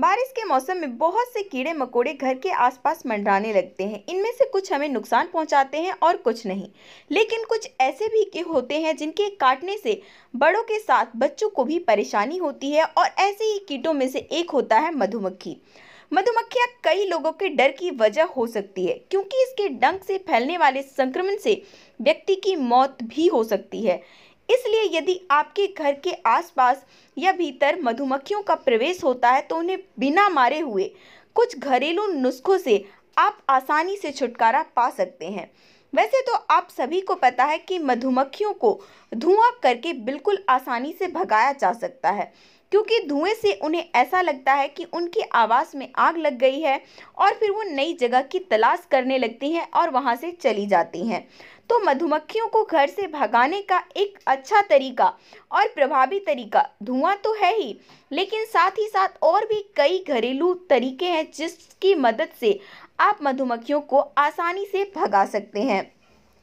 बारिश के मौसम में बहुत से कीड़े मकोड़े घर के आसपास मंडराने लगते हैं इनमें से कुछ हमें नुकसान पहुंचाते हैं और कुछ नहीं लेकिन कुछ ऐसे भी के होते हैं जिनके काटने से बड़ों के साथ बच्चों को भी परेशानी होती है और ऐसे ही कीटों में से एक होता है मधुमक्खी मधुमक्खियाँ कई लोगों के डर की वजह हो सकती है क्योंकि इसके डंक से फैलने वाले संक्रमण से व्यक्ति की मौत भी हो सकती है इसलिए यदि आपके घर के आसपास या भीतर मधुमक्खियों का प्रवेश होता है तो उन्हें बिना मारे हुए कुछ घरेलू नुस्खों से आप आसानी से छुटकारा पा सकते हैं वैसे तो आप सभी को पता है कि मधुमक्खियों को धुआं करके बिल्कुल आसानी से भगाया जा सकता है क्योंकि धुएं से उन्हें ऐसा लगता है कि उनकी आवास में आग लग गई है और फिर वो नई जगह की तलाश करने लगती हैं और वहाँ से चली जाती हैं तो मधुमक्खियों को घर से भगाने का एक अच्छा तरीका और प्रभावी तरीका धुआं तो है ही लेकिन साथ ही साथ और भी कई घरेलू तरीके हैं जिसकी मदद से आप मधुमक्खियों को आसानी से भगा सकते हैं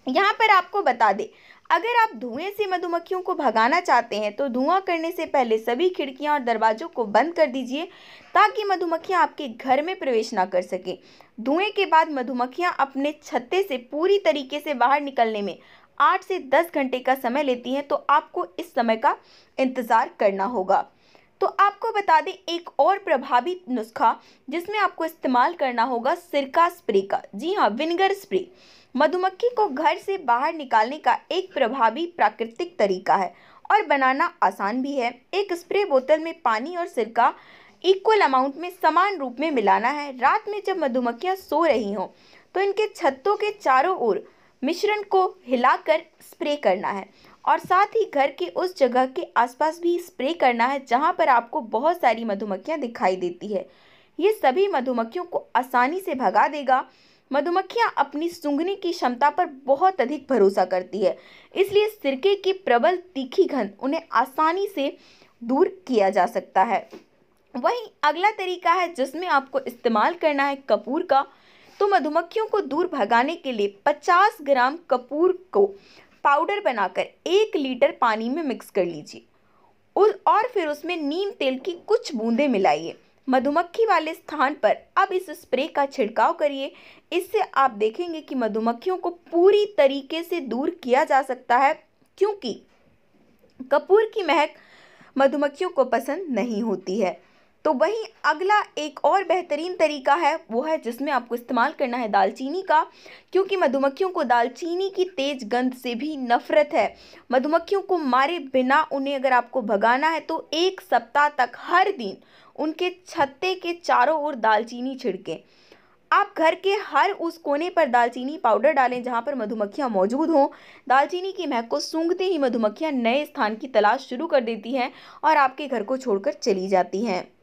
यहाँ पर आपको बता दें अगर आप धुएं से मधुमक्खियों को भगाना चाहते हैं तो धुआं करने से पहले सभी खिड़कियां और दरवाज़ों को बंद कर दीजिए ताकि मधुमक्खियां आपके घर में प्रवेश ना कर सकें धुएं के बाद मधुमक्खियां अपने छत्ते से पूरी तरीके से बाहर निकलने में आठ से दस घंटे का समय लेती हैं तो आपको इस समय का इंतज़ार करना होगा तो आपको बता दें एक और प्रभावी नुस्खा जिसमें आपको इस्तेमाल करना होगा सिरका स्प्रे का जी हाँ विनेगर स्प्रे मधुमक्खी को घर से बाहर निकालने का एक प्रभावी प्राकृतिक तरीका है और बनाना आसान भी है एक स्प्रे बोतल में पानी और सिरका इक्वल अमाउंट में समान रूप में मिलाना है रात में जब मधुमक्खियाँ सो रही हों तो इनके छत्तों के चारों ओर मिश्रण को हिलाकर स्प्रे करना है और साथ ही घर के उस जगह के आसपास भी स्प्रे करना है जहाँ पर आपको बहुत सारी मधुमक्खियाँ दिखाई देती है ये सभी मधुमक्खियों को आसानी से भगा देगा मधुमक्खियाँ अपनी सूंघने की क्षमता पर बहुत अधिक भरोसा करती है इसलिए सिरके की प्रबल तीखी घन उन्हें आसानी से दूर किया जा सकता है वहीं अगला तरीका है जिसमें आपको इस्तेमाल करना है कपूर का तो मधुमक्खियों को दूर भगाने के लिए 50 ग्राम कपूर को पाउडर बनाकर एक लीटर पानी में मिक्स कर लीजिए और फिर उसमें नीम तेल की कुछ बूंदें मिलाइए मधुमक्खी वाले स्थान पर अब इस स्प्रे का छिड़काव करिए इससे आप देखेंगे कि मधुमक्खियों को पूरी तरीके से दूर किया जा सकता है क्योंकि कपूर की महक मधुमक्खियों को पसंद नहीं होती है तो वहीं अगला एक और बेहतरीन तरीका है वो है जिसमें आपको इस्तेमाल करना है दालचीनी का क्योंकि मधुमक्खियों को दालचीनी की तेज गंध से भी नफरत है मधुमक्खियों को मारे बिना उन्हें अगर आपको भगाना है तो एक सप्ताह तक हर दिन उनके छत्ते के चारों ओर दालचीनी छिड़कें आप घर के हर उस कोने पर दालचीनी पाउडर डालें जहाँ पर मधुमक्खियाँ मौजूद हों दालचीनी की महक को सूंघते ही मधुमक्खियाँ नए स्थान की तलाश शुरू कर देती हैं और आपके घर को छोड़कर चली जाती हैं